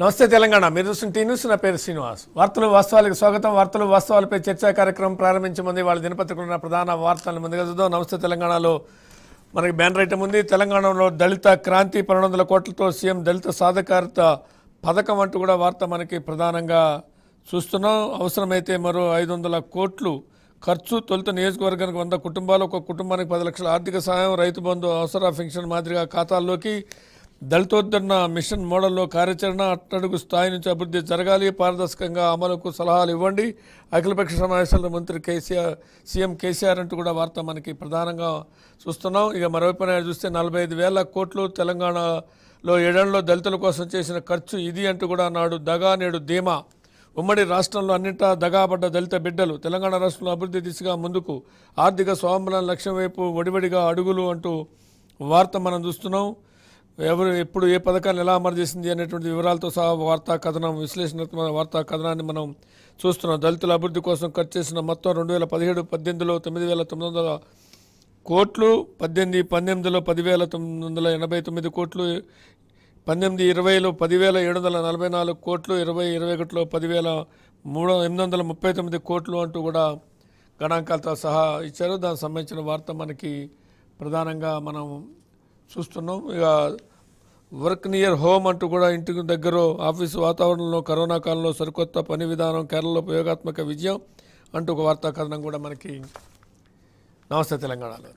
నమస్తే తెలంగాణ మీరు చూస్తున్న టీ న్యూస్ నా పేరు శ్రీనివాస్ వార్తలు వాస్తవాలకు స్వాగతం వార్తలు వాస్తవాలపై చర్చా కార్యక్రమం ప్రారంభించమంది వాళ్ళ ఉన్న ప్రధాన వార్తలను ముందుగా చూద్దాం నమస్తే తెలంగాణలో మనకి బ్యానర్ ఐటమ్ ఉంది తెలంగాణలో దళిత క్రాంతి పన్నెండు కోట్లతో సీఎం దళిత సాధకారిత పథకం అంటూ కూడా వార్త మనకి ప్రధానంగా చూస్తున్నాం అవసరమైతే మరో ఐదు వందల కోట్లు ఖర్చు తొలుత నియోజకవర్గానికి వంద కుటుంబాలు ఒక కుటుంబానికి పది లక్షల ఆర్థిక సహాయం రైతు బంధు అవసర పెన్షన్ మాదిరిగా ఖాతాల్లోకి దళితోద్ధరణ మిషన్ మోడల్లో కార్యాచరణ అట్టడుగు స్థాయి నుంచి అభివృద్ధి జరగాలి పారదర్శకంగా అమలుకు సలహాలు ఇవ్వండి అఖిలపక్ష సమావేశాల మంత్రి కేసీఆర్ సీఎం కేసీఆర్ అంటూ కూడా వార్త మనకి ప్రధానంగా చూస్తున్నాం ఇక మరోవైపు చూస్తే నలభై ఐదు వేల కోట్లు తెలంగాణలో ఏడేళ్లలో దళితుల కోసం చేసిన ఖర్చు ఇది అంటూ కూడా నాడు దగా నేడు ధీమా ఉమ్మడి రాష్ట్రంలో అన్నింటా దగాబడ్డ దళిత బిడ్డలు తెలంగాణ రాష్ట్రంలో అభివృద్ధి దిశగా ముందుకు ఆర్థిక స్వావలంబన లక్ష్యం వైపు ఒడివడిగా అడుగులు అంటూ వార్త మనం చూస్తున్నాం ఎవరు ఎప్పుడు ఏ పథకాన్ని ఎలా అమలు చేసింది అనేటువంటి వివరాలతో సహా వార్తా కథనం విశ్లేషణాత్మక వార్తా కథనాన్ని మనం చూస్తున్నాం దళితుల అభివృద్ధి కోసం ఖర్చు చేసిన మొత్తం రెండు వేల పదిహేడు పద్దెనిమిదిలో తొమ్మిది వేల తొమ్మిది వందల కోట్లు పద్దెనిమిది పంతొమ్మిదిలో పదివేల తొమ్మిది వందల ఎనభై తొమ్మిది కోట్లు పంతొమ్మిది ఇరవైలో పదివేల ఏడు వందల నలభై నాలుగు కోట్లు ఇరవై ఇరవై ఒకటిలో పదివేల మూడు ఎనిమిది వందల ముప్పై తొమ్మిది కోట్లు అంటూ కూడా గణాంకాలతో సహా ఇచ్చారు దానికి సంబంధించిన వార్త మనకి ప్రధానంగా మనం చూస్తున్నాం ఇక వర్క్ నియర్ హోమ్ అంటూ కూడా ఇంటికి దగ్గర ఆఫీసు వాతావరణంలో కరోనా కాలంలో సరికొత్త పని విధానం కేరళలో ప్రయోగాత్మక విజయం అంటూ ఒక వార్తా కథనం కూడా మనకి నమస్తే తెలంగాణలో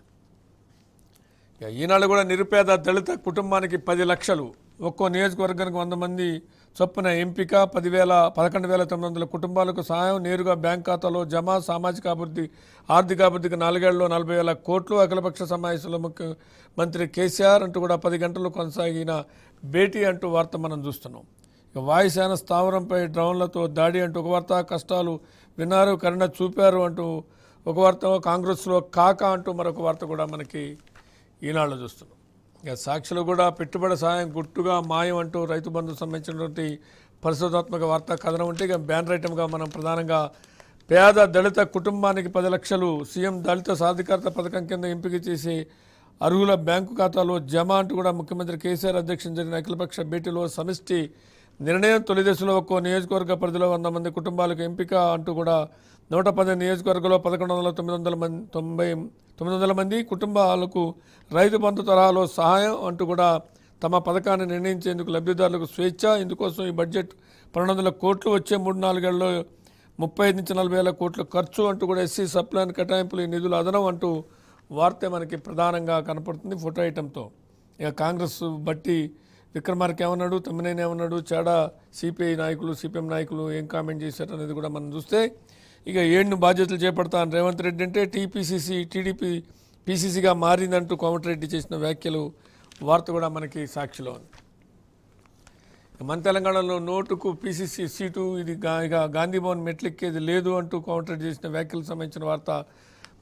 ఈనాడు కూడా నిరుపేద దళిత కుటుంబానికి పది లక్షలు ఒక్కో నియోజకవర్గానికి వంద మంది చొప్పున ఎంపిక పదివేల పదకొండు వేల తొమ్మిది వందల కుటుంబాలకు సహాయం నేరుగా బ్యాంక్ ఖాతాలో జమ సామాజిక అభివృద్ధి ఆర్థికాభివృద్ధికి నాలుగేళ్లలో నలభై వేల కోట్లు అఖిలపక్ష సమావేశంలో ముఖ్యమంత్రి కేసీఆర్ అంటూ కూడా పది గంటలు కొనసాగిన భేటీ అంటూ వార్త మనం చూస్తున్నాం వాయుసేన స్థావరంపై డ్రోన్లతో దాడి అంటూ ఒక వార్త కష్టాలు విన్నారు కరుణ చూపారు అంటూ ఒక వార్త కాంగ్రెస్లో కాక అంటూ మరొక వార్త కూడా మనకి ఈనాళ్ళు చూస్తున్నాం సాక్షులు కూడా పెట్టుబడి సాయం గుట్టుగా మాయం అంటూ రైతు బంధుకు సంబంధించినటువంటి పరిశోధాత్మక వార్తా కథనం ఉంటే ఇక బ్యాన్ ఐటమ్గా మనం ప్రధానంగా పేద దళిత కుటుంబానికి పది లక్షలు సీఎం దళిత సాధికారత పథకం కింద ఎంపిక చేసి అర్హుల బ్యాంకు ఖాతాలో జమ అంటూ కూడా ముఖ్యమంత్రి కేసీఆర్ అధ్యక్షం జరిగిన అఖిలపక్ష భేటీలో సమిష్టి నిర్ణయం తొలిదశలో ఒక్కో నియోజకవర్గ పరిధిలో వంద మంది కుటుంబాలకు ఎంపిక అంటూ కూడా నూట పది నియోజకవర్గంలో పదకొండు వందల తొమ్మిది వందల మంది తొంభై తొమ్మిది వందల మంది కుటుంబాలకు రైతు బంధు తరహాలో సహాయం అంటూ కూడా తమ పథకాన్ని నిర్ణయించేందుకు లబ్ధిదారులకు స్వేచ్ఛ ఇందుకోసం ఈ బడ్జెట్ పన్నెండు వందల కోట్లు వచ్చే మూడు నాలుగేళ్లలో ముప్పై ఐదు నుంచి నలభై వేల కోట్లు ఖర్చు అంటూ కూడా ఎస్సీ సప్లాన్ కేటాయింపులు ఈ నిధులు అదనం అంటూ వార్త మనకి ప్రధానంగా కనపడుతుంది ఫోటో ఐటెంతో ఇక కాంగ్రెస్ బట్టి విక్రమార్క ఏమన్నాడు తమ్మినేని ఏమన్నాడు చాడా సిపిఐ నాయకులు సిపిఎం నాయకులు ఏం కామెంట్ చేశారు అనేది కూడా మనం చూస్తే ఇక ఏడు బాధ్యతలు చేపడతాను రేవంత్ రెడ్డి అంటే టీపీసీసీ టీడీపీ పీసీసీగా మారిందంటూ కోమటిరెడ్డి చేసిన వ్యాఖ్యలు వార్త కూడా మనకి సాక్షిలో ఉంది మన తెలంగాణలో నోటుకు పీసీసీ సీటు ఇది ఇక గాంధీ భవన్ మెట్లెక్కేది లేదు అంటూ కోమటిరెడ్డి చేసిన వ్యాఖ్యలకు సంబంధించిన వార్త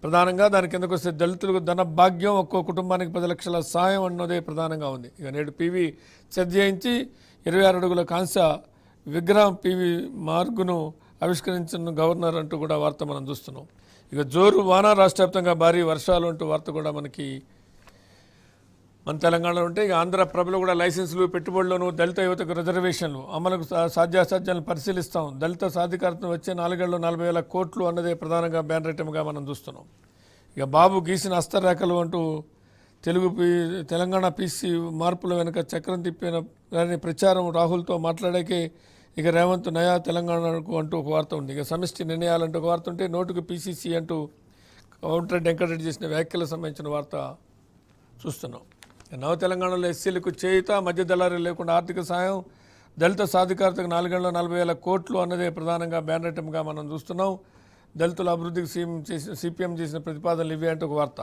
ప్రధానంగా దాని కిందకు వస్తే దళితులకు ధన భాగ్యం ఒక్కో కుటుంబానికి పది లక్షల సాయం అన్నదే ప్రధానంగా ఉంది ఇక నేడు పీవీ చర్చయించి ఇరవై ఆరు అడుగుల కాంస విగ్రహం పీవీ మార్గును ఆవిష్కరించిన గవర్నర్ అంటూ కూడా వార్త మనం చూస్తున్నాం ఇక జోరు వాన రాష్ట్ర వ్యాప్తంగా భారీ వర్షాలు అంటూ వార్త కూడా మనకి మన తెలంగాణలో ఉంటే ఇక ఆంధ్ర ప్రభలు కూడా లైసెన్సులు పెట్టుబడులను దళిత యువతకు రిజర్వేషన్లు అమలుకు సాధ్యాసాధ్యాలను పరిశీలిస్తాం దళిత సాధికారతను వచ్చే నాలుగేళ్ళు నలభై వేల కోట్లు అన్నదే ప్రధానంగా బ్యానరేటంగా మనం చూస్తున్నాం ఇక బాబు గీసిన హస్తరేఖలు అంటూ తెలుగు తెలంగాణ పీసీ మార్పుల వెనుక చక్రం తిప్పిన ప్రచారం రాహుల్తో మాట్లాడాకే ఇక రేవంత్ నయా తెలంగాణకు అంటూ ఒక వార్త ఉంది ఇక సమిష్టి నిర్ణయాలంటూ ఒక వార్త ఉంటే నోటుకు పీసీసీ అంటూ కోమటిరెడ్డి వెంకటరెడ్డి చేసిన వ్యాఖ్యలకు సంబంధించిన వార్త చూస్తున్నాం నవ తెలంగాణలో ఎస్సీలకు చేయుత మధ్య దళారీలు లేకుండా ఆర్థిక సాయం దళిత సాధికారతకు నాలుగేళ్ల నలభై వేల కోట్లు అన్నదే ప్రధానంగా బ్యానరటంగా మనం చూస్తున్నాం దళితుల అభివృద్ధికి సీఎం చేసిన సిపిఎం చేసిన ప్రతిపాదనలు ఇవి అంటూ ఒక వార్త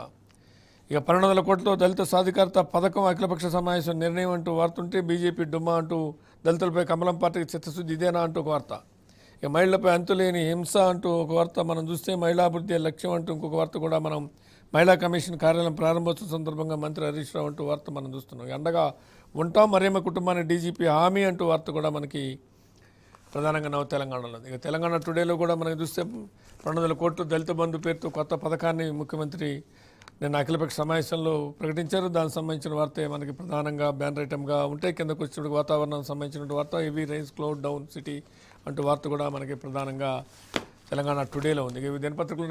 ఇక పన్నెండు వందల కోట్లతో దళిత సాధికారత పథకం అఖిలపక్ష సమావేశం నిర్ణయం అంటూ వార్తుంటే బీజేపీ డుమ్మా అంటూ దళితులపై కమలం పార్టీకి చిత్తశుద్ధి ఇదేనా అంటూ ఒక వార్త ఇక మహిళలపై అంతులేని హింస అంటూ ఒక వార్త మనం చూస్తే మహిళాభివృద్ధి లక్ష్యం అంటూ ఇంకొక వార్త కూడా మనం మహిళా కమిషన్ కార్యాలయం ప్రారంభోత్సవం సందర్భంగా మంత్రి హరీష్ రావు అంటూ వార్త మనం చూస్తున్నాం అండగా ఉంటాం మరేమ కుటుంబాన్ని డీజీపీ హామీ అంటూ వార్త కూడా మనకి ప్రధానంగా నవ్వు తెలంగాణలో ఇక తెలంగాణ టుడేలో కూడా మనకి చూస్తే రెండు వందల కోట్లు దళిత బంధు పేరుతో కొత్త పథకాన్ని ముఖ్యమంత్రి నిన్న అఖిలపక్ష సమావేశంలో ప్రకటించారు దానికి సంబంధించిన వార్త మనకి ప్రధానంగా బ్యానర్ ఐటమ్గా ఉంటే కిందకు వచ్చినప్పుడు వాతావరణం సంబంధించిన వార్త heavy rains cloud down city అంటూ వార్త కూడా మనకి ప్రధానంగా తెలంగాణ టుడేలో ఉంది దీనిపత్రికలు